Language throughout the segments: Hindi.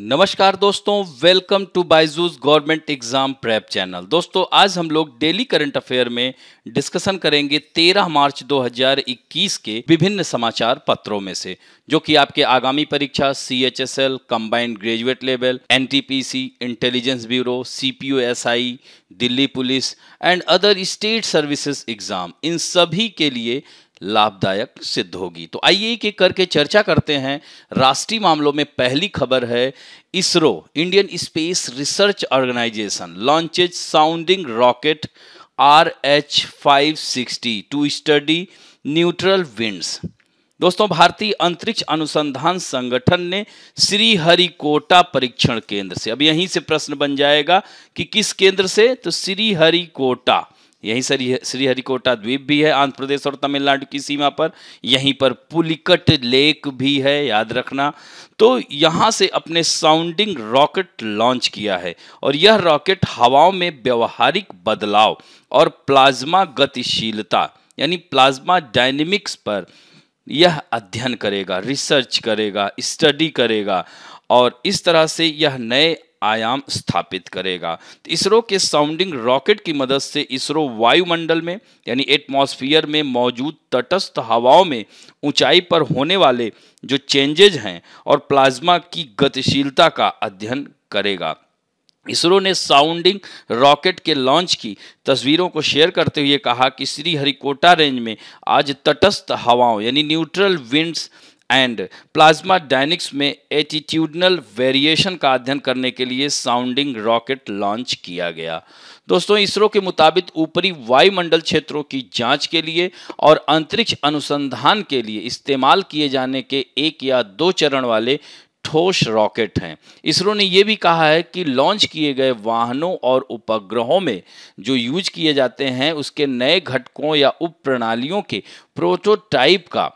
नमस्कार दोस्तों welcome to Byju's government exam prep channel दोस्तों आज हम लोग डेली करंट अफेयर में डिस्कशन करेंगे 13 मार्च 2021 के विभिन्न समाचार पत्रों में से जो कि आपके आगामी परीक्षा C H S L combined graduate level C intelligence bureau C I Delhi police and other state services exam इन सभी के लिए लाभदायक सिद्ध होगी तो आइए एक एक करके चर्चा करते हैं राष्ट्रीय मामलों में पहली खबर है ISRO Indian space research organisation launches sounding rocket R H five sixty two study neutral winds दोस्तों भारतीय अंतरिक्ष अनुसंधान संगठन ने श्रीहरिकोटा परीक्षण केंद्र से अब यहीं से प्रश्न बन जाएगा कि किस केंद्र से तो श्रीहरिकोटा यहीं श्री श्रीहरिकोटा द्वीप भी है आंध्र प्रदेश और तमिलनाडु की सीमा पर यहीं पर पुलिकट लेक भी है याद रखना तो यहाँ से अपने साउंडिंग रॉकेट लॉन्च किया है और यह रॉकेट हवाओं में व्यवहारिक बदलाव और प्लाज्मा गतिशीलता यानी प्लाज्मा डायनेमिक्स पर यह अध्ययन करेगा रिसर्च करेगा स्टडी करेगा और इस तरह से यह नए आयाम स्थापित करेगा तो इसरो के साउंडिंग रॉकेट की मदद से इसरो वायुमंडल में यानी एटमॉस्फेयर में मौजूद तटस्थ हवाओं में ऊंचाई पर होने वाले जो चेंजेज हैं और प्लाज्मा की गतिशीलता का अध्ययन करेगा इसरो ने साउंडिंग रॉकेट के लॉन्च की तस्वीरों को शेयर करते हुए कहा कि श्रीहरिकोटा रेंज में आज तटस्थ हवाओं यानी neutral winds and plasma dynamics में एटीट्यूडनल वेरिएशन का अध्ययन करने के लिए साउंडिंग रॉकेट लॉन्च किया गया दोस्तों इसरो के मुताबिक ऊपरी वायुमंडल क्षेत्रों की जांच के लिए और अंतरिक्ष अनुसंधान के लिए इस्तेमाल किए जाने के एक या दो चरण वाले ठोस रॉकेट हैं इसरो ने यह भी कहा है कि लॉन्च किए गए वाहनों और उपग्रहों में जो यूज किए जाते हैं उसके नए घटकों या उप प्रणालियों के प्रोटोटाइप का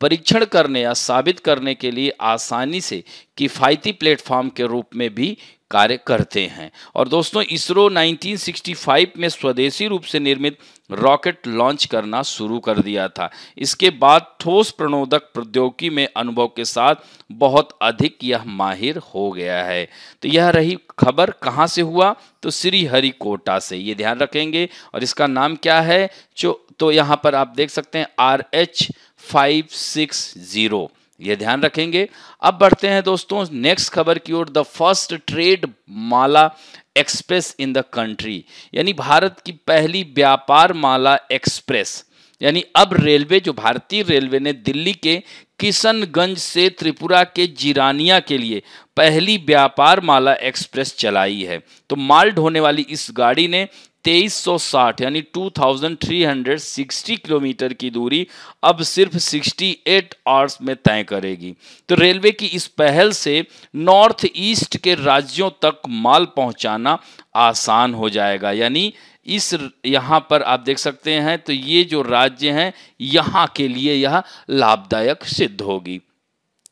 परीक्षण करने या साबित करने के लिए आसानी से किफ़ायती प्लेटफॉर्म के रूप में भी कार्य करते हैं और दोस्तों इसरो 1965 में स्वदेशी रूप से निर्मित रॉकेट लॉन्च करना शुरू कर दिया था इसके बाद ठोस प्रणोदक प्रौद्योगिकी में अनुभव के साथ बहुत अधिक यह माहिर हो गया है तो यह रही खबर कहाँ से हुआ तो श्रीहरिकोटा से ये ध्यान रखेंगे और इसका नाम क्या है जो तो यहाँ पर आप देख सकते हैं R H five six zero ये ध्यान रखेंगे अब बढ़ते हैं दोस्तों नेक्स्ट खबर की ओर the first trade Mala express in the country यानी भारत की पहली व्यापार माला एक्सप्रेस यानी अब रेलवे जो भारतीय रेलवे ने दिल्ली के किशनगंज से त्रिपुरा के जिरानिया के लिए पहली व्यापार माला एक्सप्रेस चलाई है तो माल ढोने वाली इस गाड़ी ने 2360 यानी 2360 किलोमीटर की दूरी अब सिर्फ 68 आवर्स में तय करेगी तो रेलवे की इस पहल से नॉर्थ ईस्ट के राज्यों तक माल पहुंचाना आसान हो जाएगा यानी इस यहाँ पर आप देख सकते हैं तो ये जो राज्य हैं यहाँ के लिए यह लाभदायक सिद्ध होगी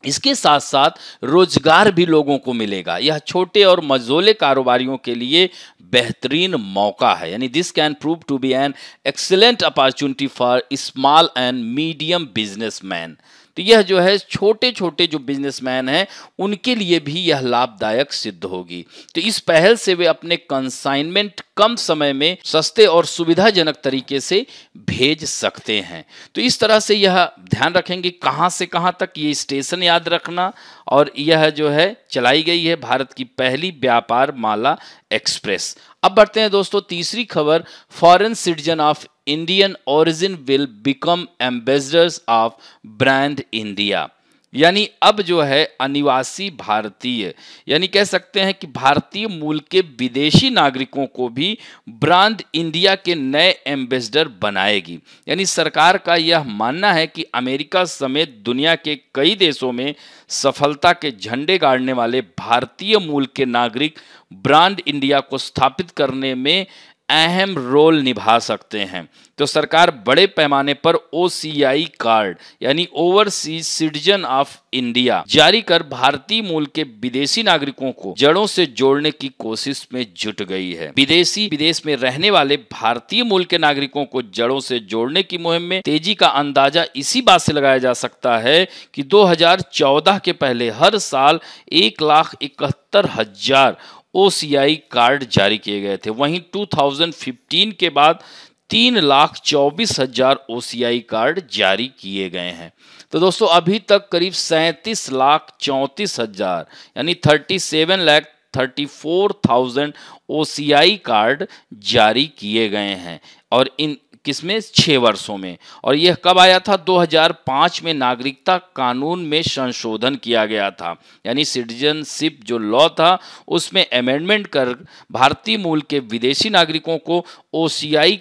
इसके साथ साथ रोजगार भी लोगों को मिलेगा यह छोटे और मझोले कारोबारियों के लिए बेहतरीन मौका है यानी this can prove to be an excellent opportunity for small and medium businessman तो यह जो है छोटे छोटे जो बिजनेसमैन हैं उनके लिए भी यह लाभदायक सिद्ध होगी तो इस पहल से वे अपने कंसाइनमेंट कम समय में सस्ते और सुविधाजनक तरीके से भेज सकते हैं तो इस तरह से यह ध्यान रखेंगे कहाँ से कहाँ तक ये स्टेशन याद रखना और यह जो है चलाई गई है भारत की पहली व्यापार माला एक्सप्रेस अब बढ़ते हैं दोस्तों तीसरी खबर foreign citizen of Indian origin will become ambassadors of brand India यानी अब जो है अनिवासी भारतीय यानी कह सकते हैं कि भारतीय मूल के विदेशी नागरिकों को भी ब्रांड इंडिया के नए एम्बेसडर बनाएगी यानी सरकार का यह मानना है कि अमेरिका समेत दुनिया के कई देशों में सफलता के झंडे गाड़ने वाले भारतीय मूल के नागरिक ब्रांड इंडिया को स्थापित करने में अहम रोल निभा सकते हैं तो सरकार बड़े पैमाने पर ओ कार्ड यानी ओवरसीज सिटीजन ऑफ इंडिया जारी कर भारतीय मूल के विदेशी नागरिकों को जड़ों से जोड़ने की कोशिश में जुट गई है विदेशी विदेश में रहने वाले भारतीय मूल के नागरिकों को जड़ों से जोड़ने की मुहिम में तेजी का अंदाजा इसी बात से लगाया जा सकता है कि 2014 के पहले हर साल एक लाख इकहत्तर हजार ओसीआई कार्ड जारी किए गए थे वहीं 2015 के बाद तीन लाख चौबीस हजार ओ कार्ड जारी किए गए हैं तो दोस्तों अभी तक करीब सैंतीस लाख चौंतीस हजार यानी thirty seven lakh thirty four thousand O card जारी किए गए हैं और इन किस में छः वर्षों में और यह कब आया था 2005 में नागरिकता कानून में संशोधन किया गया था यानी सिटीजनशिप जो लॉ था उसमें अमेंडमेंट कर भारतीय मूल के विदेशी नागरिकों को ओ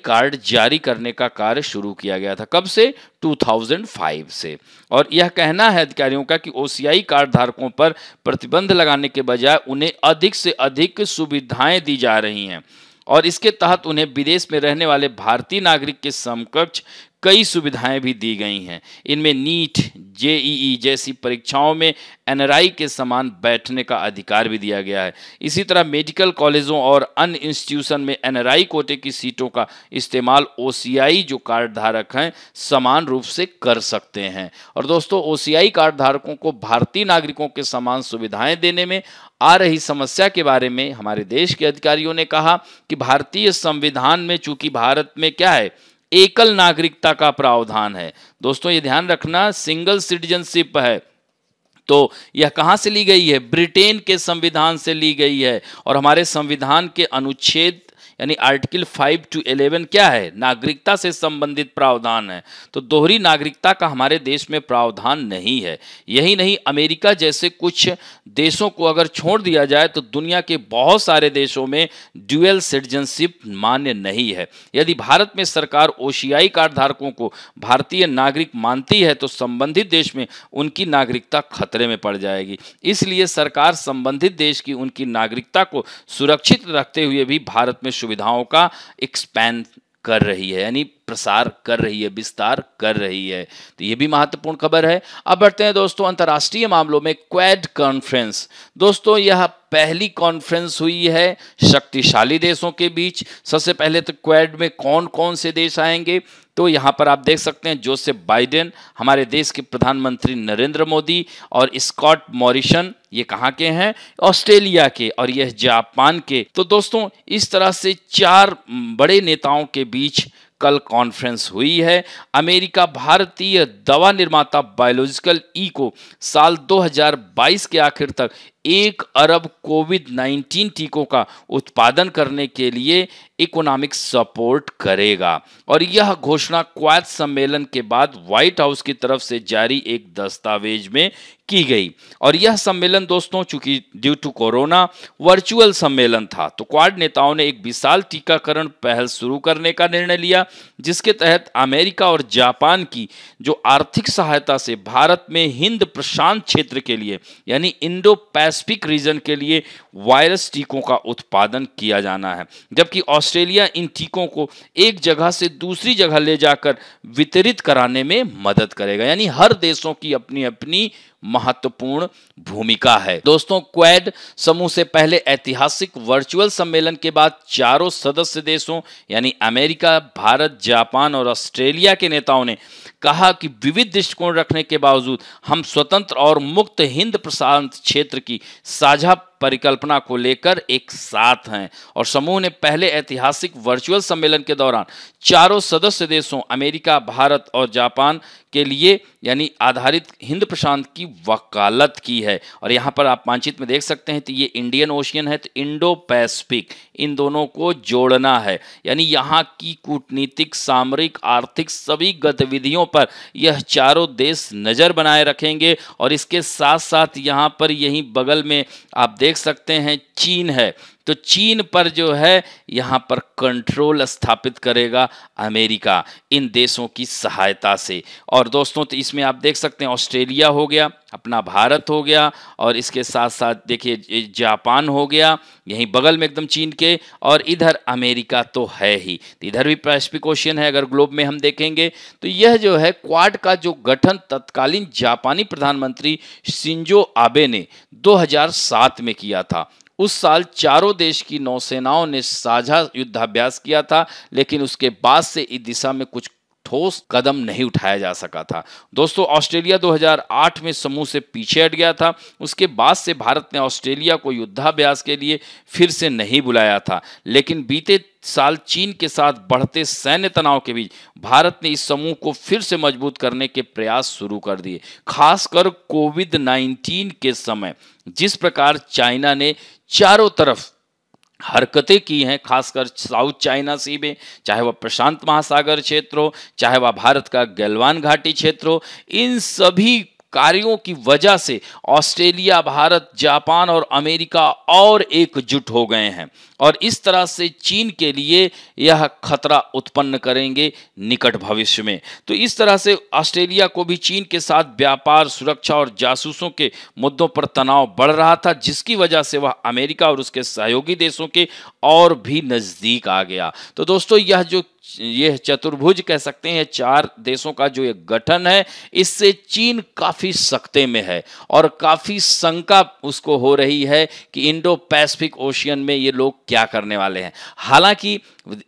कार्ड जारी करने का कार्य शुरू किया गया था कब से 2005 से और यह कहना है अधिकारियों का कि ओ कार्ड धारकों पर प्रतिबंध लगाने के बजाय उन्हें अधिक से अधिक सुविधाएं दी जा रही हैं और इसके तहत उन्हें विदेश में रहने वाले भारतीय नागरिक के समकक्ष कई सुविधाएं भी दी गई हैं इनमें नीट जेईई जैसी परीक्षाओं में एनआरआई के समान बैठने का अधिकार भी दिया गया है इसी तरह मेडिकल कॉलेजों और अन्य इंस्टीट्यूशन में एनआरआई कोटे की सीटों का इस्तेमाल ओसीआई जो कार्ड धारक हैं समान रूप से कर सकते हैं और दोस्तों ओसीआई कार्ड धारकों को भारतीय नागरिकों के समान सुविधाएं देने में आ रही समस्या के बारे में हमारे देश के अधिकारियों ने कहा कि भारतीय संविधान में चूंकि भारत में क्या है एकल नागरिकता का प्रावधान है दोस्तों ये ध्यान रखना सिंगल सिटीजनशिप है तो यह कहां से ली गई है ब्रिटेन के संविधान से ली गई है और हमारे संविधान के अनुच्छेद यानी आर्टिकल फाइव टू एलेवन क्या है नागरिकता से संबंधित प्रावधान है तो दोहरी नागरिकता का हमारे देश में प्रावधान नहीं है यही नहीं अमेरिका जैसे कुछ देशों को अगर छोड़ दिया जाए तो दुनिया के बहुत सारे देशों में ड्यूएल सिटीजनशिप मान्य नहीं है यदि भारत में सरकार ओशियाई कार्ड धारकों को भारतीय नागरिक मानती है तो संबंधित देश में उनकी नागरिकता खतरे में पड़ जाएगी इसलिए सरकार संबंधित देश की उनकी नागरिकता को सुरक्षित रखते हुए भी भारत में सुविधाओं का एक्सपैंड कर रही है यानी प्रसार कर रही है विस्तार कर रही है तो यह भी महत्वपूर्ण खबर है अब बढ़ते हैं दोस्तों अंतर्राष्ट्रीय मामलों में क्वेड कॉन्फ्रेंस दोस्तों यह पहली कॉन्फ्रेंस हुई है शक्तिशाली देशों के बीच सबसे पहले तो क्वेड में कौन कौन से देश आएंगे तो यहाँ पर आप देख सकते हैं जोसेफ बाइडेन हमारे देश के प्रधानमंत्री नरेंद्र मोदी और स्कॉट मॉरिशन ये कहाँ के हैं ऑस्ट्रेलिया के और यह जापान के तो दोस्तों इस तरह से चार बड़े नेताओं के बीच कल कॉन्फ्रेंस हुई है अमेरिका भारतीय दवा निर्माता बायोलॉजिकल ई e को साल 2022 के आखिर तक एक अरब कोविड 19 टीकों का उत्पादन करने के लिए इकोनॉमिक सपोर्ट करेगा और यह घोषणा क्वाद सम्मेलन के बाद व्हाइट हाउस की तरफ से जारी एक दस्तावेज में की गई और यह सम्मेलन दोस्तों चूंकि ड्यू टू कोरोना वर्चुअल सम्मेलन था तो क्वाड नेताओं ने एक विशाल टीकाकरण पहल शुरू करने का निर्णय लिया जिसके तहत अमेरिका और जापान की जो आर्थिक सहायता से भारत में हिंद प्रशांत क्षेत्र के लिए यानी इंडो पैस पैसिफिक रीजन के लिए वायरस टीकों का उत्पादन किया जाना है जबकि ऑस्ट्रेलिया इन टीकों को एक जगह से दूसरी जगह ले जाकर वितरित कराने में मदद करेगा यानी हर देशों की अपनी अपनी महत्वपूर्ण भूमिका है दोस्तों क्वेड समूह से पहले ऐतिहासिक वर्चुअल सम्मेलन के बाद चारों सदस्य देशों यानी अमेरिका भारत जापान और ऑस्ट्रेलिया के नेताओं ने कहा कि विविध दृष्टिकोण रखने के बावजूद हम स्वतंत्र और मुक्त हिंद प्रशांत क्षेत्र की साझा परिकल्पना को लेकर एक साथ हैं और समूह ने पहले ऐतिहासिक वर्चुअल सम्मेलन के दौरान चारों सदस्य देशों अमेरिका भारत और जापान के लिए यानी आधारित हिंद प्रशांत की वकालत की है और यहाँ पर आप मानचित्र में देख सकते हैं तो ये इंडियन ओशियन है तो इंडो पैसिफिक इन दोनों को जोड़ना है यानी यहाँ की कूटनीतिक सामरिक आर्थिक सभी गतिविधियों पर यह चारों देश नज़र बनाए रखेंगे और इसके साथ साथ यहाँ पर यहीं बगल में आप देख देख सकते हैं चीन है तो चीन पर जो है यहाँ पर कंट्रोल स्थापित करेगा अमेरिका इन देशों की सहायता से और दोस्तों तो इसमें आप देख सकते हैं ऑस्ट्रेलिया हो गया अपना भारत हो गया और इसके साथ साथ देखिए जापान हो गया यहीं बगल में एकदम चीन के और इधर अमेरिका तो है ही तो इधर भी पैसिफिक है अगर ग्लोब में हम देखेंगे तो यह जो है क्वाड का जो गठन तत्कालीन जापानी प्रधानमंत्री सिंजो आबे ने 2007 में किया था उस साल चारों देश की नौसेनाओं ने साझा युद्धाभ्यास किया था लेकिन उसके बाद से इस दिशा में कुछ ठोस कदम नहीं उठाया जा सका था दोस्तों ऑस्ट्रेलिया 2008 में समूह से पीछे हट गया था उसके बाद से भारत ने ऑस्ट्रेलिया को युद्धाभ्यास के लिए फिर से नहीं बुलाया था लेकिन बीते साल चीन के साथ बढ़ते सैन्य तनाव के बीच भारत ने इस समूह को फिर से मजबूत करने के प्रयास शुरू कर दिए खासकर कोविड 19 के समय जिस प्रकार चाइना ने चारों तरफ हरकतें की हैं खासकर साउथ चाइना सी में चाहे वह प्रशांत महासागर क्षेत्र हो चाहे वह भारत का गलवान घाटी क्षेत्र हो इन सभी कार्यों की वजह से ऑस्ट्रेलिया भारत जापान और अमेरिका और एकजुट हो गए हैं और इस तरह से चीन के लिए यह खतरा उत्पन्न करेंगे निकट भविष्य में तो इस तरह से ऑस्ट्रेलिया को भी चीन के साथ व्यापार सुरक्षा और जासूसों के मुद्दों पर तनाव बढ़ रहा था जिसकी वजह से वह अमेरिका और उसके सहयोगी देशों के और भी नज़दीक आ गया तो दोस्तों यह जो यह चतुर्भुज कह सकते हैं चार देशों का जो एक गठन है इससे चीन काफ़ी सख्ते में है और काफ़ी शंका उसको हो रही है कि इंडो पैसिफिक ओशियन में ये लोग क्या करने वाले हैं हालांकि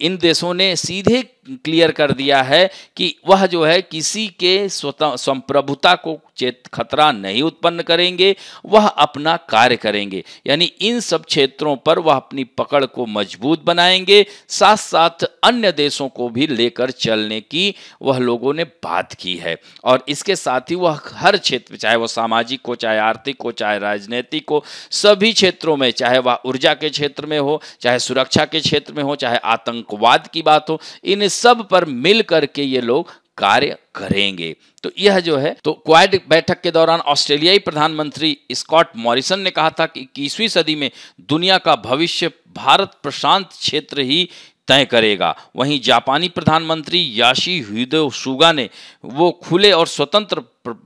इन देशों ने सीधे क्लियर कर दिया है कि वह जो है किसी के स्वतः संप्रभुता को चेत खतरा नहीं उत्पन्न करेंगे वह अपना कार्य करेंगे यानी इन सब क्षेत्रों पर वह अपनी पकड़ को मजबूत बनाएंगे साथ साथ अन्य देशों को भी लेकर चलने की वह लोगों ने बात की है और इसके साथ ही वह हर क्षेत्र चाहे वह सामाजिक हो चाहे आर्थिक हो चाहे राजनीतिक हो सभी क्षेत्रों में चाहे वह ऊर्जा के क्षेत्र में हो चाहे सुरक्षा के क्षेत्र में हो चाहे आतंक आतंकवाद की बात हो इन सब पर मिल करके ये लोग कार्य करेंगे तो यह जो है तो क्वाड बैठक के दौरान ऑस्ट्रेलियाई प्रधानमंत्री स्कॉट मॉरिसन ने कहा था कि इक्कीसवीं सदी में दुनिया का भविष्य भारत प्रशांत क्षेत्र ही तय करेगा वहीं जापानी प्रधानमंत्री याशी हिदो सुगा ने वो खुले और स्वतंत्र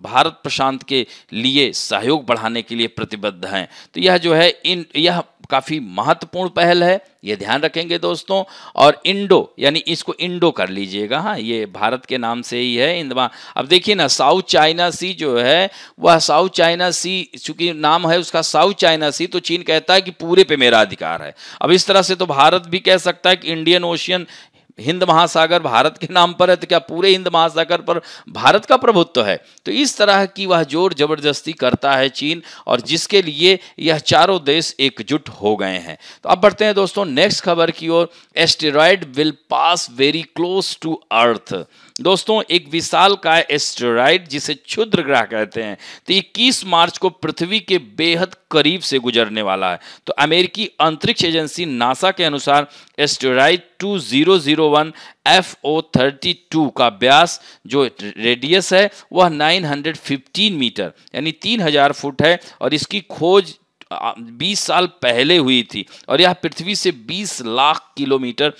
भारत प्रशांत के लिए सहयोग बढ़ाने के लिए प्रतिबद्ध हैं तो यह जो है इन यह काफ़ी महत्वपूर्ण पहल है ये ध्यान रखेंगे दोस्तों और इंडो यानी इसको इंडो कर लीजिएगा हाँ ये भारत के नाम से ही है इंदमा अब देखिए ना साउथ चाइना सी जो है वह साउथ चाइना सी चूंकि नाम है उसका साउथ चाइना सी तो चीन कहता है कि पूरे पे मेरा अधिकार है अब इस तरह से तो भारत भी कह सकता है कि इंडियन ओशियन हिंद महासागर भारत के नाम पर है तो क्या पूरे हिंद महासागर पर भारत का प्रभुत्व है तो इस तरह की वह जोर जबरदस्ती करता है चीन और जिसके लिए यह चारों देश एकजुट हो गए हैं तो अब बढ़ते हैं दोस्तों नेक्स्ट खबर की ओर asteroid will pass very close to earth दोस्तों एक विशाल का एस्टेरॉइड जिसे क्षुद्र ग्रह कहते हैं तो 21 मार्च को पृथ्वी के बेहद करीब से गुजरने वाला है तो अमेरिकी अंतरिक्ष एजेंसी नासा के अनुसार एस्टेरॉइड 2001 एफ ओ थर्टी का व्यास जो रेडियस है वह 915 मीटर यानी 3000 फुट है और इसकी खोज 20 साल पहले हुई थी और यह पृथ्वी से 20 लाख किलोमीटर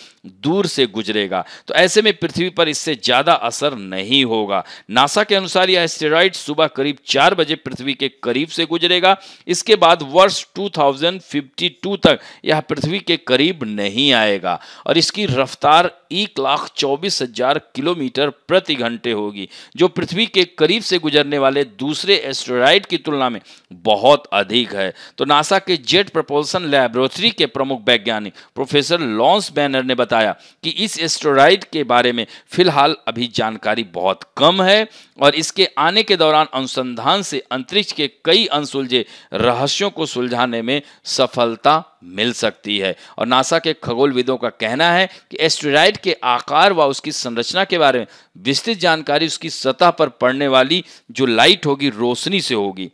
दूर से गुजरेगा तो ऐसे में पृथ्वी पर इससे ज़्यादा असर नहीं होगा नासा के अनुसार यह एस्टेराइड सुबह करीब चार बजे पृथ्वी के करीब से गुजरेगा इसके बाद वर्ष 2052 तक यह पृथ्वी के करीब नहीं आएगा और इसकी रफ्तार एक लाख चौबीस हजार किलोमीटर प्रति घंटे होगी जो पृथ्वी के करीब से गुजरने वाले दूसरे एस्टेरॉयड की तुलना में बहुत अधिक है तो नासा के जेट प्रपोल्सन लेबोरेटरी के प्रमुख वैज्ञानिक प्रोफेसर लॉन्स बैनर ने बताया कि इस एस्टेरॉयड के बारे में फिलहाल अभी जानकारी बहुत कम है और इसके आने के दौरान अनुसंधान से अंतरिक्ष के कई अनसुलझे रहस्यों को सुलझाने में सफलता मिल सकती है और नासा के खगोलविदों का कहना है कि एस्टेराइड के आकार व उसकी संरचना के बारे में विस्तृत जानकारी उसकी सतह पर पड़ने वाली जो लाइट होगी रोशनी से होगी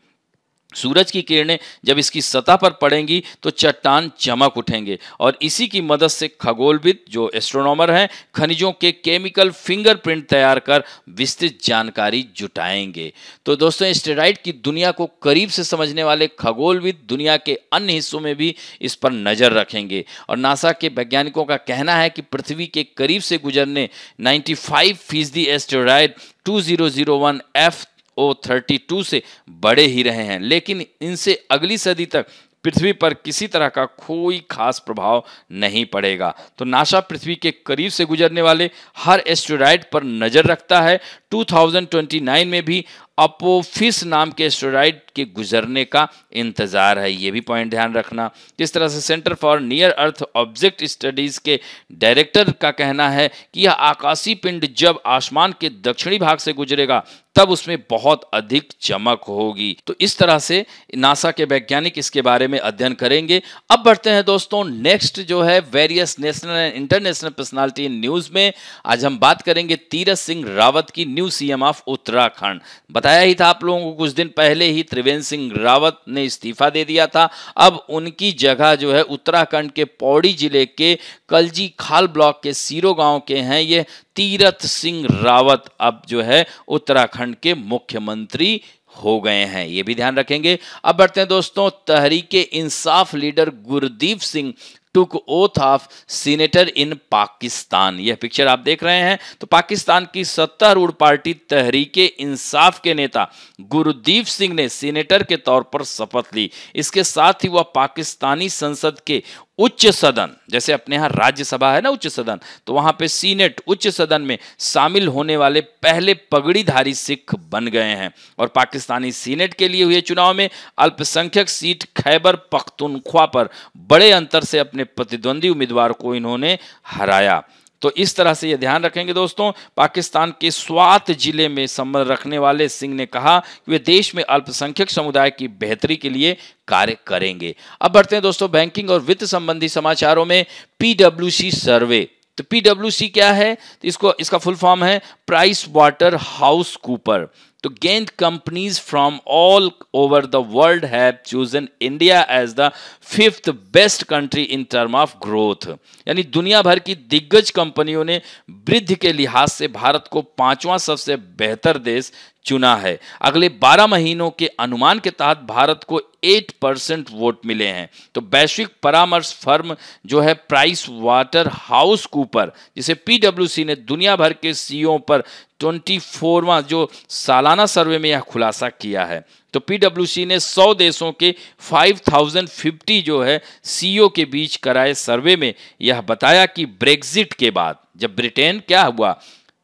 सूरज की किरणें जब इसकी सतह पर पड़ेंगी तो चट्टान चमक उठेंगे और इसी की मदद से खगोलविद जो एस्ट्रोनॉमर हैं खनिजों के केमिकल फिंगरप्रिंट तैयार कर विस्तृत जानकारी जुटाएंगे तो दोस्तों स्टेराइड की दुनिया को करीब से समझने वाले खगोलविद दुनिया के अन्य हिस्सों में भी इस पर नज़र रखेंगे और नासा के वैज्ञानिकों का कहना है कि पृथ्वी के करीब से गुजरने नाइन्टी फाइव फीसदी asteroid two zero zero one F O thirty two से बड़े ही रहे हैं लेकिन इनसे अगली सदी तक पृथ्वी पर किसी तरह का कोई खास प्रभाव नहीं पड़ेगा तो नासा पृथ्वी के करीब से गुजरने वाले हर एस्टोराइड पर नज़र रखता है 2029 में भी अपोफिस नाम के स्टोराइड के गुजरने का इंतज़ार है ये भी पॉइंट ध्यान रखना जिस तरह से centre for near earth object studies के डायरेक्टर का कहना है कि यह आकाशी पिंड जब आसमान के दक्षिणी भाग से गुजरेगा तब उसमें बहुत अधिक चमक होगी तो इस तरह से नासा के वैज्ञानिक इसके बारे में अध्ययन करेंगे अब बढ़ते हैं दोस्तों नेक्स्ट जो है various national and international personality news में आज हम बात करेंगे तीरथ सिंह रावत की न्यू सीएम ऑफ उत्तराखंड बता बताया ही था आप लोगों को कुछ दिन पहले ही त्रिवेंद्र सिंह रावत ने इस्तीफा दे दिया था अब उनकी जगह जो है उत्तराखंड के पौड़ी जिले के कलजी खाल ब्लॉक के सीरो गांव के हैं ये तीरथ सिंह रावत अब जो है उत्तराखंड के मुख्यमंत्री हो गए हैं ये भी ध्यान रखेंगे अब बढ़ते हैं दोस्तों Tehreek-e Insaf leader Gurdeep Singh took oath of senator in Pakistan यह पिक्चर आप देख रहे हैं तो पाकिस्तान की सत्तारूढ़ पार्टी तहरीके इंसाफ के नेता गुरुदीप सिंह ने सीनेटर के तौर पर शपथ ली इसके साथ ही वह पाकिस्तानी संसद के उच्च सदन जैसे अपने यहां राज्यसभा है ना उच्च सदन तो वहां पे सीनेट उच्च सदन में शामिल होने वाले पहले पगड़ीधारी सिख बन गए हैं और पाकिस्तानी सीनेट के लिए हुए चुनाव में अल्पसंख्यक सीट खैबर पख्तूनख्वा पर बड़े अंतर से अपने प्रतिद्वंदी उम्मीदवार को इन्होंने हराया तो इस तरह से यह ध्यान रखेंगे दोस्तों पाकिस्तान के स्वात जिले में संबंध रखने वाले सिंह ने कहा कि वे देश में अल्पसंख्यक समुदाय की बेहतरी के लिए कार्य करेंगे अब बढ़ते हैं दोस्तों बैंकिंग और वित्त संबंधी समाचारों में पीडब्ल्यू सर्वे तो पीडब्ल्यू क्या है तो इसको इसका फुल फॉर्म है प्राइस वाटर हाउस कूपर तो गेंद companies from all over the world have chosen India as the fifth best country in term of growth यानी दुनिया भर की दिग्गज कंपनियों ने वृद्धि के लिहाज से भारत को पांचवां सबसे बेहतर देश चुना है अगले 12 महीनों के अनुमान के तहत भारत को 8 परसेंट वोट मिले हैं तो वैश्विक परामर्श फर्म जो है प्राइस वाटर हाउस कूपर जिसे पीडब्ल्यूसी ने दुनिया भर के सीईओ e पर ट्वेंटी फोरवा जो सालाना सर्वे में यह खुलासा किया है तो पीडब्ल्यूसी ने 100 देशों के 5050 जो है सीईओ के बीच कराए सर्वे में यह बताया कि ब्रेग्जिट के बाद जब ब्रिटेन क्या हुआ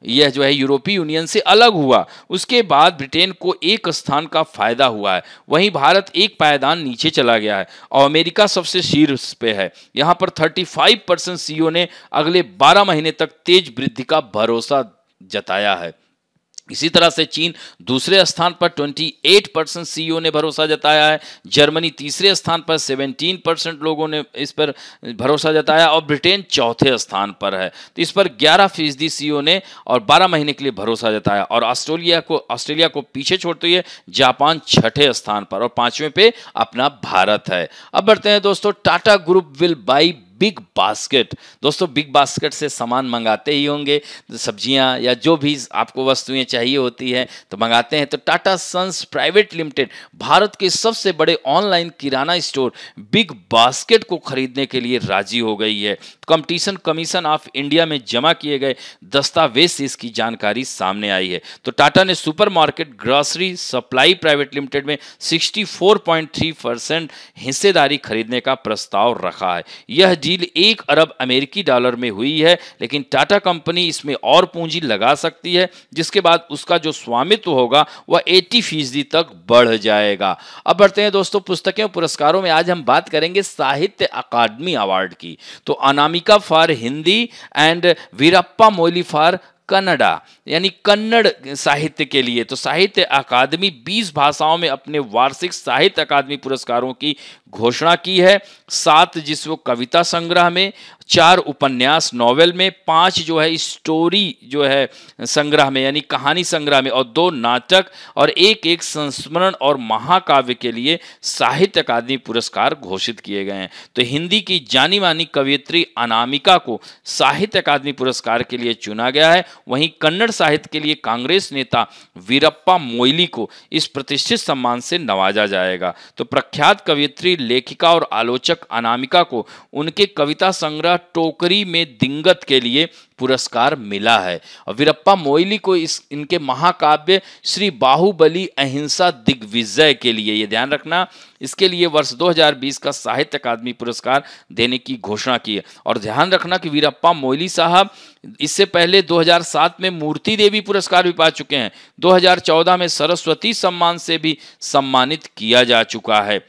यह जो है यूरोपीय यूनियन से अलग हुआ उसके बाद ब्रिटेन को एक स्थान का फायदा हुआ है वहीं भारत एक पायदान नीचे चला गया है और अमेरिका सबसे शीर्ष पे है यहाँ पर 35 परसेंट सी ने अगले 12 महीने तक तेज वृद्धि का भरोसा जताया है इसी तरह से चीन दूसरे स्थान पर 28 परसेंट सीईओ e ने भरोसा जताया है जर्मनी तीसरे स्थान पर 17 परसेंट लोगों ने इस पर भरोसा जताया और ब्रिटेन चौथे स्थान पर है तो इस पर 11 फीसदी सीईओ e ने और 12 महीने के लिए भरोसा जताया और ऑस्ट्रेलिया को ऑस्ट्रेलिया को पीछे छोड़ते हुए जापान छठे स्थान पर और पांचवें पे अपना भारत है अब बढ़ते हैं दोस्तों Tata group will buy Big Basket दोस्तों बिग बास्केट से सामान मंगाते ही होंगे सब्जियां या जो भी आपको वस्तुएं चाहिए होती है तो मंगाते हैं तो टाटा सन्स प्राइवेट लिमिटेड भारत के सबसे बड़े ऑनलाइन किराना स्टोर बिग बास्केट को खरीदने के लिए राजी हो गई है कंपटीशन कमीशन ऑफ इंडिया में जमा किए गए दस्तावेज से इसकी जानकारी सामने आई है तो टाटा ने supermarket grocery supply private limited में 64.3 परसेंट हिस्सेदारी खरीदने का प्रस्ताव रखा है यह डील एक अरब अमेरिकी डॉलर में हुई है लेकिन टाटा कंपनी इसमें और पूंजी लगा सकती है जिसके बाद उसका जो स्वामित्व होगा वह एटी फीसदी तक बढ़ जाएगा अब बढ़ते हैं दोस्तों पुस्तकें पुरस्कारों में आज हम बात करेंगे साहित्य अकादमी अवार्ड की तो अनामी Kamika for Hindi and Veerappa Moily for Kannada यानी कन्नड़ साहित्य के लिए तो साहित्य अकादमी 20 भाषाओं में अपने वार्षिक साहित्य अकादमी पुरस्कारों की घोषणा की है सात जिसको कविता संग्रह में चार उपन्यास नॉवेल में पांच जो है स्टोरी जो है संग्रह में यानी कहानी संग्रह में और दो नाटक और एक एक संस्मरण और महाकाव्य के लिए साहित्य अकादमी पुरस्कार घोषित किए गए हैं तो हिंदी की जानी मानी कवियत्री अनामिका को साहित्य अकादमी पुरस्कार के लिए चुना गया है वहीं कन्नड़ साहित्य के लिए कांग्रेस नेता वीरप्पा मोइली को इस प्रतिष्ठित सम्मान से नवाजा जाएगा तो प्रख्यात कवियत्री लेखिका और आलोचक अनामिका को उनके कविता संग्रह टोकरी में दिंगत के लिए पुरस्कार मिला है और वीरप्पा मोइली को इस इनके महाकाव्य श्री बाहुबली अहिंसा दिग्विजय के लिए ये ध्यान रखना इसके लिए वर्ष 2020 का साहित्य अकादमी पुरस्कार देने की घोषणा की है और ध्यान रखना कि वीरप्पा मोइली साहब इससे पहले 2007 में मूर्ति देवी पुरस्कार भी पा चुके हैं 2014 में सरस्वती सम्मान से भी सम्मानित किया जा चुका है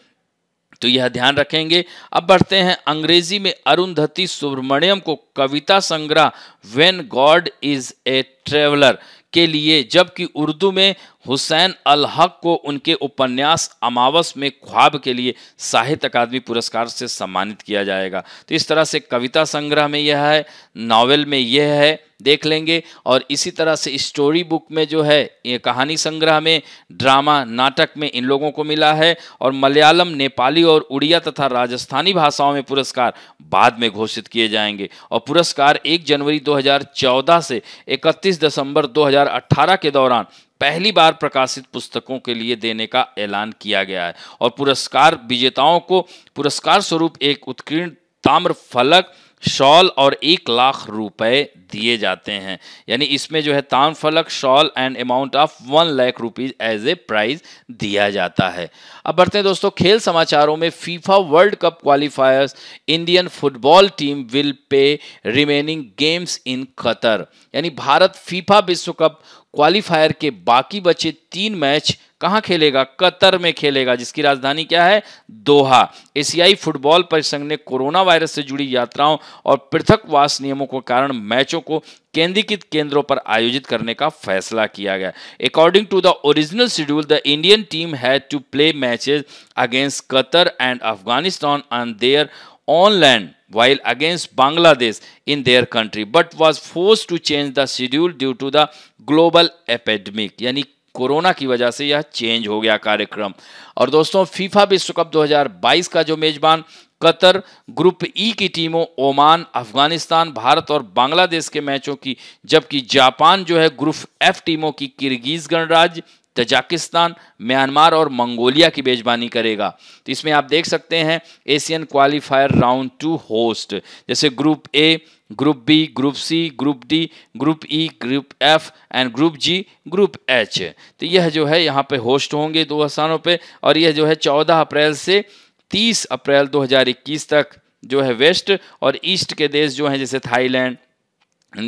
तो यह ध्यान रखेंगे अब बढ़ते हैं अंग्रेजी में अरुंधति सुब्रमण्यम को कविता संग्रह when God is a traveller के लिए जबकि उर्दू में हुसैन अल हक को उनके उपन्यास अमावस में ख्वाब के लिए साहित्य अकादमी पुरस्कार से सम्मानित किया जाएगा तो इस तरह से कविता संग्रह में यह है नावल में यह है देख लेंगे और इसी तरह से स्टोरी बुक में जो है ये कहानी संग्रह में ड्रामा नाटक में इन लोगों को मिला है और मलयालम नेपाली और उड़िया तथा राजस्थानी भाषाओं में पुरस्कार बाद में घोषित किए जाएंगे और पुरस्कार 1 जनवरी 2014 से 31 दिसंबर 2018 के दौरान पहली बार प्रकाशित पुस्तकों के लिए देने का ऐलान किया गया है और पुरस्कार विजेताओं को पुरस्कार स्वरूप एक उत्कीर्ण ताम्र फलक शॉल और एक लाख रुपए दिए जाते हैं यानी इसमें जो है तान फलक shawl and amount of one lakh rupees as a prize दिया जाता है अब बढ़ते हैं दोस्तों खेल समाचारों में FIFA world cup qualifiers Indian football team will play remaining games in Qatar यानी भारत फीफा विश्व कप क्वालिफायर के बाकी बचे तीन मैच कहां खेलेगा कतर में खेलेगा जिसकी राजधानी क्या है दोहा एशियाई फुटबॉल परिसंघ ने कोरोना वायरस से जुड़ी यात्राओं और पृथकवास नियमों के कारण मैचों को केंद्रीकृत केंद्रों पर आयोजित करने का फैसला किया गया according to the original schedule the Indian team had to play matches against Qatar and Afghanistan on their on land while against Bangladesh in their country but was forced to change the schedule due to the global यानी कोरोना की वजह से यह चेंज हो गया कार्यक्रम और दोस्तों फीफा विश्व कप 2022 का जो मेजबान कतर ग्रुप ई की टीमों ओमान अफगानिस्तान भारत और बांग्लादेश के मैचों की जबकि जापान जो है ग्रुप एफ टीमों की किर्गीज गणराज्य तजाकिस्तान म्यांमार और मंगोलिया की मेजबानी करेगा तो इसमें आप देख सकते हैं Asian qualifier round two host जैसे group A group B group C group D group E group F and group G group H तो यह जो है यहाँ पे होस्ट होंगे दो स्थानों पे और यह जो है 14 अप्रैल से 30 अप्रैल 2021 तक जो है वेस्ट और ईस्ट के देश जो हैं जैसे थाईलैंड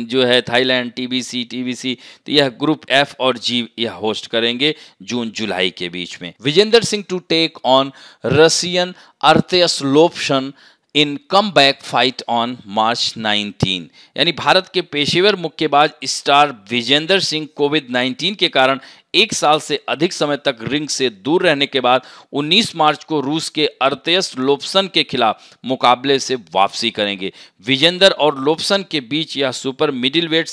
जो है थाईलैंड टीबीसी टीबीसी तो यह ग्रुप एफ और जी यह होस्ट करेंगे जून जुलाई के बीच में Vijender Singh to take on Russian Artysh Lopsan in comeback fight on March 19 यानी भारत के पेशेवर मुक्केबाज स्टार विजेंद्र सिंह कोविड 19 के कारण एक साल से अधिक समय तक रिंग से दूर रहने के बाद 19 मार्च को रूस के अर्तेस लोपसन के खिलाफ मुकाबले से वापसी करेंगे विजेंदर और लोपसन के बीच यह सुपर मिडिल वेट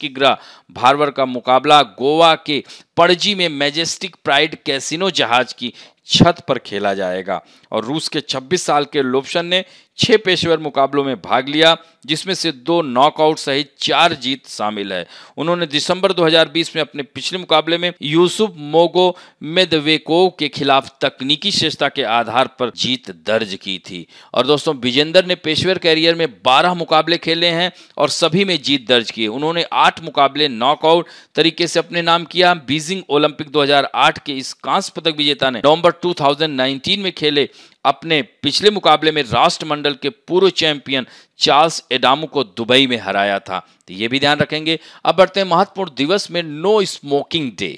की ग्रह भारवर का मुकाबला गोवा के पणजी में मैजेस्टिक प्राइड कैसिनो जहाज की छत पर खेला जाएगा और रूस के 26 साल के लोपशन ने छह पेशेवर मुकाबलों में भाग लिया जिसमें से दो नॉकआउट सहित चार जीत शामिल है उन्होंने दिसंबर 2020 में अपने पिछले मुकाबले में यूसुफ मोगो मेदवेको के खिलाफ तकनीकी श्रेष्ठता के आधार पर जीत दर्ज की थी और दोस्तों विजेंदर ने पेशेवर कैरियर में बारह मुकाबले खेले हैं और सभी में जीत दर्ज की उन्होंने आठ मुकाबले नॉकआउट तरीके से अपने नाम किया बीजिंग ओलंपिक दो के इस कांस्य पदक विजेता ने नवंबर 2019 में खेले अपने पिछले मुकाबले में राष्ट्रमंडल के पूर्व चैंपियन चार्ल्स एडामू को दुबई में हराया था तो ये भी ध्यान रखेंगे अब बढ़ते हैं महत्वपूर्ण दिवस में नो स्मोकिंग डे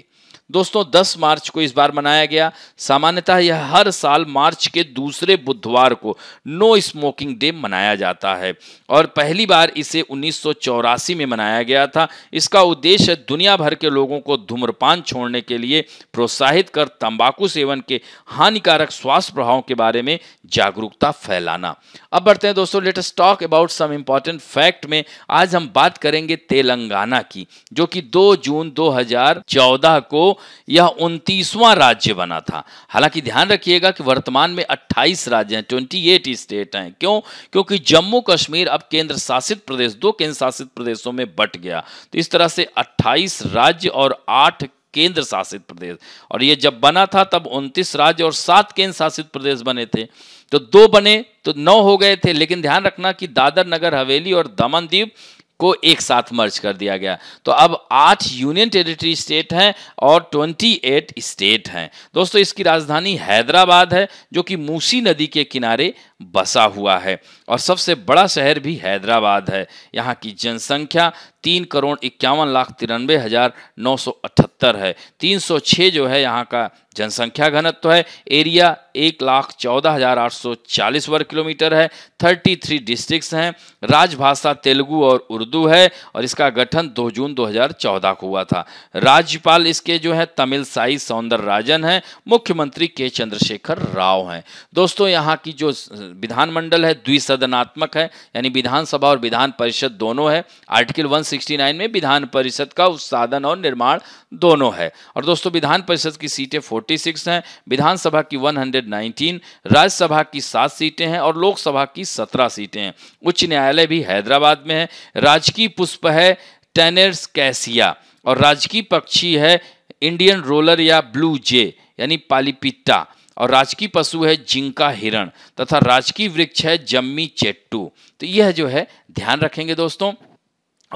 दोस्तों 10 मार्च को इस बार मनाया गया सामान्यतः यह हर साल मार्च के दूसरे बुधवार को नो स्मोकिंग डे मनाया जाता है और पहली बार इसे उन्नीस में मनाया गया था इसका उद्देश्य दुनिया भर के लोगों को धूम्रपान छोड़ने के लिए प्रोत्साहित कर तंबाकू सेवन के हानिकारक स्वास्थ्य प्रभाव के बारे में जागरूकता फैलाना अब बढ़ते हैं दोस्तों latest talk about some important fact में आज हम बात करेंगे तेलंगाना की जो कि 2 जून 2014 को यह उनतीसवां राज्य बना था हालांकि ध्यान रखिएगा कि वर्तमान में 28 राज्य हैं 28 स्टेट हैं क्यों क्योंकि जम्मू कश्मीर अब केंद्र शासित प्रदेश दो केंद्र शासित प्रदेशों में बट गया तो इस तरह से 28 राज्य और आठ केंद्र शासित प्रदेश और यह जब बना था तब उनतीस राज्य और सात केंद्र शासित प्रदेश बने थे तो दो बने तो नौ हो गए थे लेकिन ध्यान रखना कि दादर नगर हवेली और दमन द्वीप को एक साथ मर्ज कर दिया गया तो अब आठ यूनियन टेरिटरी स्टेट हैं और 28 स्टेट हैं दोस्तों इसकी राजधानी हैदराबाद है जो कि मूसी नदी के किनारे बसा हुआ है और सबसे बड़ा शहर भी हैदराबाद है यहाँ की जनसंख्या तीन करोड़ इक्यावन लाख तिरानवे हज़ार नौ सौ अठहत्तर है तीन सौ छः जो है यहाँ का जनसंख्या घनत्व है एरिया एक लाख चौदह हज़ार आठ सौ चालीस वर्ग किलोमीटर है थर्टी थ्री डिस्ट्रिक्स हैं राजभाषा तेलुगु और उर्दू है और इसका गठन दो जून दो हज़ार चौदह को हुआ था राज्यपाल इसके जो है तमिल साई सौंदर राजन हैं मुख्यमंत्री के चंद्रशेखर राव हैं दोस्तों यहाँ की जो विधानमंडल है द्विसदनात्मक है यानी विधानसभा और विधान परिषद दोनों है आर्टिकल 169 में विधान परिषद का उस साधन और निर्माण दोनों है और दोस्तों विधान परिषद की सीटें 46 हैं विधानसभा की 119 राज्यसभा की सात सीटें हैं और लोकसभा की सत्रह सीटें हैं उच्च न्यायालय भी हैदराबाद में है राजकीय पुष्प है टेनर्स कैसिया और राजकीय पक्षी है इंडियन रोलर या ब्लू जे यानी पालीपिट्टा और राजकीय पशु है जिंका हिरण तथा राजकीय वृक्ष है जम्मी चेट्टू तो यह जो है ध्यान रखेंगे दोस्तों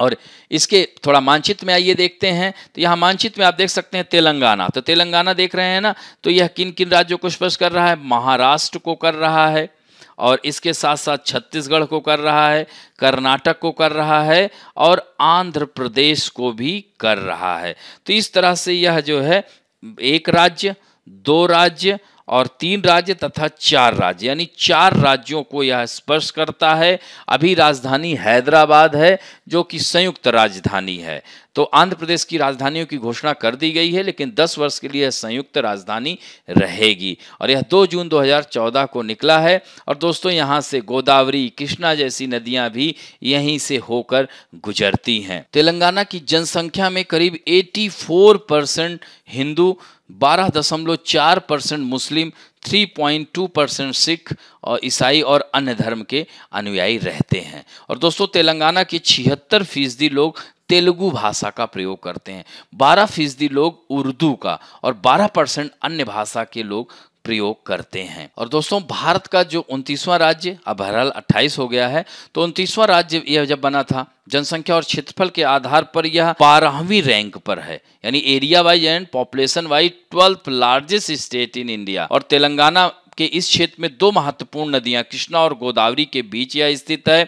और इसके थोड़ा मानचित्र में आइए देखते हैं तो यहाँ मानचित्र में आप देख सकते हैं तेलंगाना तो तेलंगाना देख रहे हैं ना तो यह किन किन राज्यों को स्पर्श कर रहा है महाराष्ट्र को कर रहा है और इसके साथ साथ छत्तीसगढ़ को कर रहा है कर्नाटक को कर रहा है और आंध्र प्रदेश को भी कर रहा है तो इस तरह से यह जो है एक राज्य दो राज्य और तीन राज्य तथा चार राज्य यानी चार राज्यों को यह स्पर्श करता है अभी राजधानी हैदराबाद है जो कि संयुक्त राजधानी है तो आंध्र प्रदेश की राजधानियों की घोषणा कर दी गई है लेकिन 10 वर्ष के लिए संयुक्त राजधानी रहेगी और यह 2 जून 2014 को निकला है और दोस्तों यहाँ से गोदावरी कृष्णा जैसी नदियां भी यहीं से होकर गुजरती हैं तेलंगाना की जनसंख्या में करीब 84 परसेंट हिंदू बारह दशमलव चार percent Muslim three point two percent Sikh और ईसाई और अन्य धर्म के अनुयायी रहते हैं और दोस्तों तेलंगाना के छिहत्तर फीसदी लोग तेलुगु भाषा का प्रयोग करते हैं बारह फीसदी लोग उर्दू का और बारह परसेंट अन्य भाषा के लोग प्रयोग करते हैं और दोस्तों भारत का जो उनतीसवां राज्य अब हरहाल अट्ठाईस हो गया है तो उनतीसवां राज्य यह जब बना था जनसंख्या और क्षेत्रफल के आधार पर यह बारहवीं रैंक पर है यानी area wise and population wise twelfth largest state in India और तेलंगाना के इस क्षेत्र में दो महत्वपूर्ण नदियां कृष्णा और गोदावरी के बीच यह स्थित है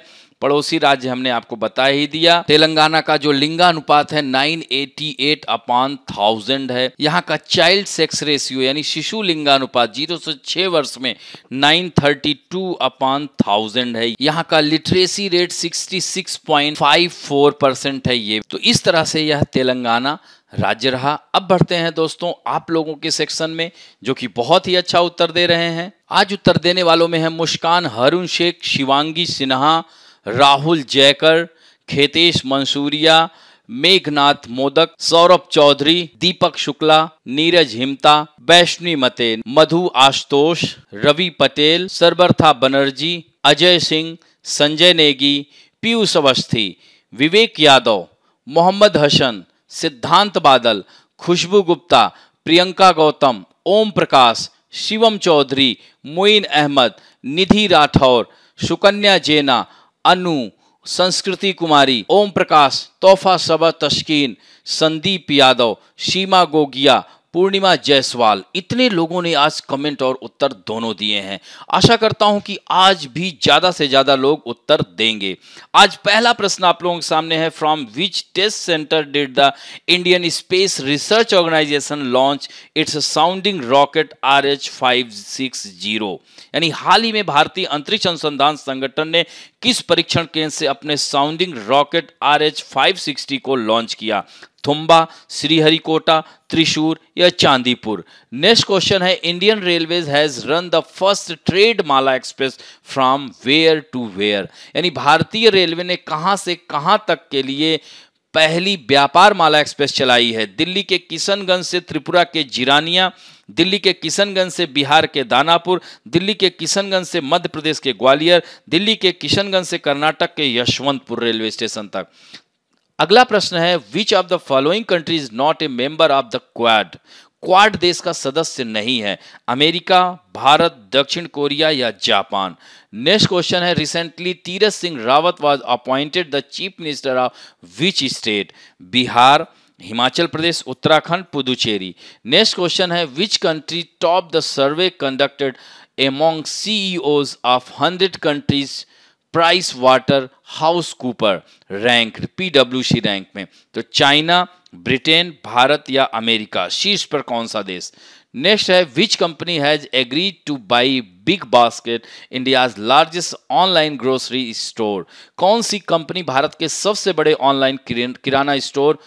पड़ोसी राज्य हमने आपको बता ही दिया तेलंगाना का जो लिंगानुपात है 988 अपॉन थाउजेंड है यहाँ का चाइल्ड सेक्स रेशियो यानी शिशु लिंगानुपात जीरो से छह वर्ष में 932 अपॉन थाउजेंड है यहाँ का लिटरेसी रेट 66.54 परसेंट है ये तो इस तरह से यह तेलंगाना राज्य रहा अब बढ़ते हैं दोस्तों आप लोगों के सेक्शन में जो कि बहुत ही अच्छा उत्तर दे रहे हैं आज उत्तर देने वालों में है मुस्कान हरुण शेख शिवांगी सिन्हा राहुल जयकर खेतेश मंसूरिया मेघनाथ मोदक सौरभ चौधरी दीपक शुक्ला नीरज हिमता वैष्णवी मतेन मधु आशुतोष रवि पटेल सरबरथा बनर्जी अजय सिंह संजय नेगी पीयूष अवस्थी विवेक यादव मोहम्मद हसन सिद्धांत बादल खुशबू गुप्ता प्रियंका गौतम ओम प्रकाश शिवम चौधरी मोइन अहमद निधि राठौर सुकन्या जेना अनु संस्कृति कुमारी ओम प्रकाश तोहफा सबा तस्कीन संदीप यादव सीमा गोगिया पूर्णिमा जायसवाल इतने लोगों ने आज कमेंट और उत्तर दोनों दिए हैं आशा करता हूं कि आज भी ज़्यादा से ज़्यादा लोग उत्तर देंगे आज पहला प्रश्न आप लोगों के सामने है from which test centre did the Indian space research organisation launch its sounding rocket R H five six zero यानी हाल ही में भारतीय अंतरिक्ष अनुसंधान संगठन ने किस परीक्षण केंद्र से अपने sounding rocket R H five sixty को लॉन्च किया थुम्बा श्रीहरिकोटा त्रिशूर या चांदीपुर नेक्स्ट क्वेश्चन है Indian railways has run the first trade Mala express from where to where यानी भारतीय रेलवे ने कहां से कहां तक के लिए पहली व्यापार माला एक्सप्रेस चलाई है दिल्ली के किशनगंज से त्रिपुरा के जिरानिया दिल्ली के किशनगंज से बिहार के दानापुर दिल्ली के किशनगंज से मध्य प्रदेश के ग्वालियर दिल्ली के किशनगंज से कर्नाटक के यशवंतपुर रेलवे स्टेशन तक अगला प्रश्न है which of the following countries not a member of the Quad Quad देश का सदस्य नहीं है अमेरिका भारत दक्षिण कोरिया या जापान नेक्स्ट क्वेश्चन है recently Tirath Singh Rawat was appointed the chief minister of which state Bihar Himachal Pradesh Uttarakhand Puducherry next question है which country top the survey conducted among CEOs of hundred countries Pricewaterhouse Cooper rank सी रैंक में तो चाइना ब्रिटेन भारत या अमेरिका शीर्ष पर कौन सा देश नेक्स्ट है which company has agreed to buy Big Basket India's largest online grocery store कौन सी कंपनी भारत के सबसे बड़े ऑनलाइन किराना स्टोर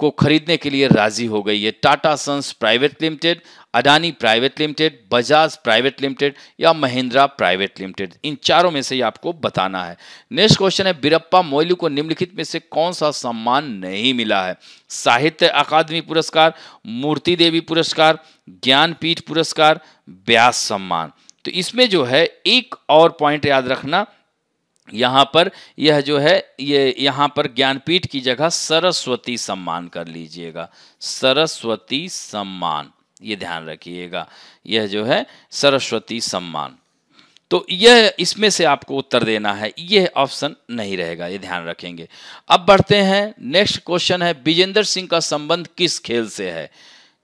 को खरीदने के लिए राजी हो गई है Tata sons private limited Adani private limited Bajaj private limited या महिंद्रा प्राइवेट लिमिटेड इन चारों में से ही आपको बताना है नेक्स्ट क्वेश्चन है बिरप्पा मोइलू को निम्नलिखित में से कौन सा सम्मान नहीं मिला है साहित्य अकादमी पुरस्कार मूर्ति देवी पुरस्कार ज्ञानपीठ पुरस्कार ब्यास सम्मान तो इसमें जो है एक और पॉइंट याद रखना यहाँ पर यह जो है ये यहाँ पर ज्ञानपीठ की जगह सरस्वती सम्मान कर लीजिएगा सरस्वती सम्मान ये ध्यान रखिएगा यह जो है सरस्वती सम्मान तो यह इसमें से आपको उत्तर देना है यह ऑप्शन नहीं रहेगा ये ध्यान रखेंगे अब बढ़ते हैं नेक्स्ट क्वेश्चन है विजेंद्र सिंह का संबंध किस खेल से है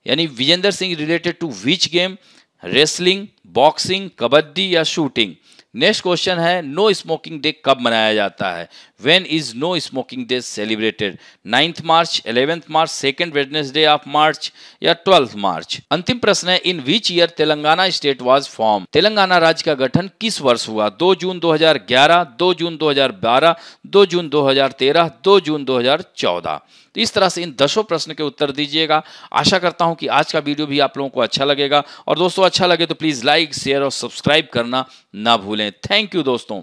यानी Vijender Singh related to which game wrestling boxing kabaddi या शूटिंग नेक्स्ट क्वेश्चन है नो स्मोकिंग डे कब मनाया जाता है when is no smoking day celebrated ninth March eleventh March second Wednesday of March या ट्वेल्थ मार्च अंतिम प्रश्न है in which year Telangana state was form Telangana राज्य का गठन किस वर्ष हुआ दो जून 2011, 2 जून 2012, 2 जून 2013, 2 जून 2014 तो इस तरह से इन दसों प्रश्न के उत्तर दीजिएगा आशा करता हूं कि आज का वीडियो भी आप लोगों को अच्छा लगेगा और दोस्तों अच्छा लगे तो प्लीज़ लाइक शेयर और सब्सक्राइब करना ना भूलें थैंक यू दोस्तों